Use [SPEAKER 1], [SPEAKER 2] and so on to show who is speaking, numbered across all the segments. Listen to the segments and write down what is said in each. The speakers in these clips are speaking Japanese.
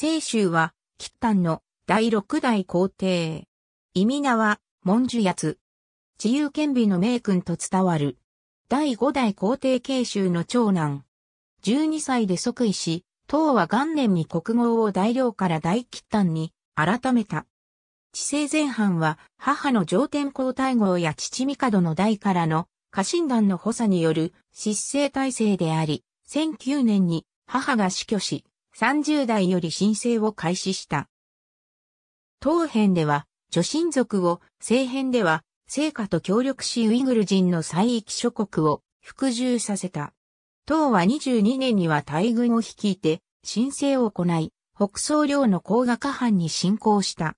[SPEAKER 1] 清州は、吉丹の第六代皇帝。意味名は、文殊奴。自由権美の名君と伝わる。第五代皇帝慶州の長男。12歳で即位し、唐は元年に国号を大領から大吉丹に改めた。治世前半は母の上天皇太后や父帝の代からの家臣団の補佐による失政体制であり、1009年に母が死去し、30代より申請を開始した。当編では、女親族を、政編では、成果と協力しウイグル人の再域諸国を服従させた。党は22年には大軍を率いて、申請を行い、北総領の高賀下藩に侵攻した。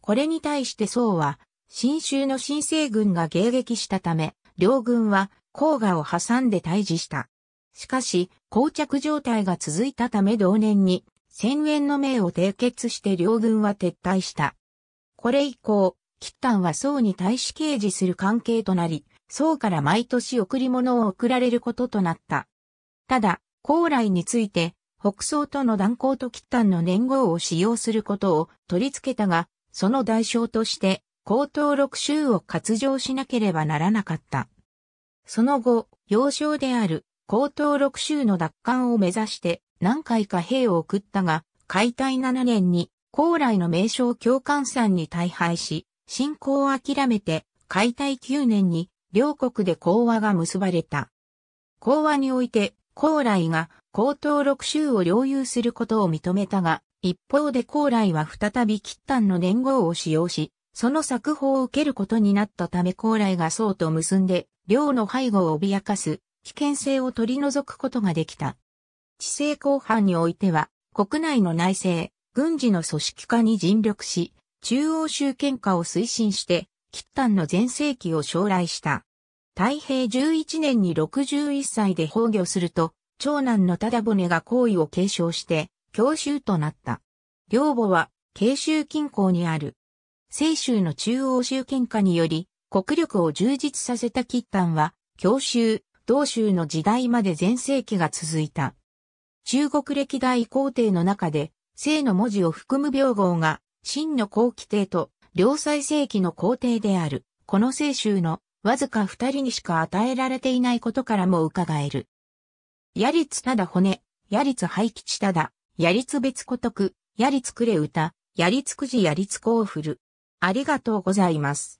[SPEAKER 1] これに対して宋は、新州の新政軍が迎撃したため、両軍は黄河を挟んで退治した。しかし、膠着状態が続いたため同年に、千円の命を締結して両軍は撤退した。これ以降、キッタンは宋に対し掲示する関係となり、宋から毎年贈り物を贈られることとなった。ただ、高麗について、北宋との断交とキッタンの年号を使用することを取り付けたが、その代償として、高等六州を割譲しなければならなかった。その後、幼少である高等6州の奪還を目指して何回か兵を送ったが、解体7年に高麗の名称共感山に大敗し、侵攻を諦めて解体9年に両国で講和が結ばれた。講和において高麗が高等6州を領有することを認めたが、一方で高麗は再び喫丹の年号を使用し、その作法を受けることになったため高麗が宋と結んで、領の背後を脅かす危険性を取り除くことができた。地政後半においては、国内の内政、軍事の組織化に尽力し、中央集権化を推進して、喫丹の全盛期を将来した。太平11年に61歳で崩御すると、長男の忠骨が行為を継承して、教習となった。両母は、慶州近郊にある。清州の中央集権化により、国力を充実させた喫丹は、教習、同州の時代まで全盛期が続いた。中国歴代皇帝の中で、姓の文字を含む病号が、真の後期帝と、両妻世紀の皇帝である、この清州の、わずか二人にしか与えられていないことからも伺える。やりつただ骨、やりつ廃棄地ただ、やりつ別ことく、やりつくれ歌、やりつくじやりつこうふる。ありがとうございます。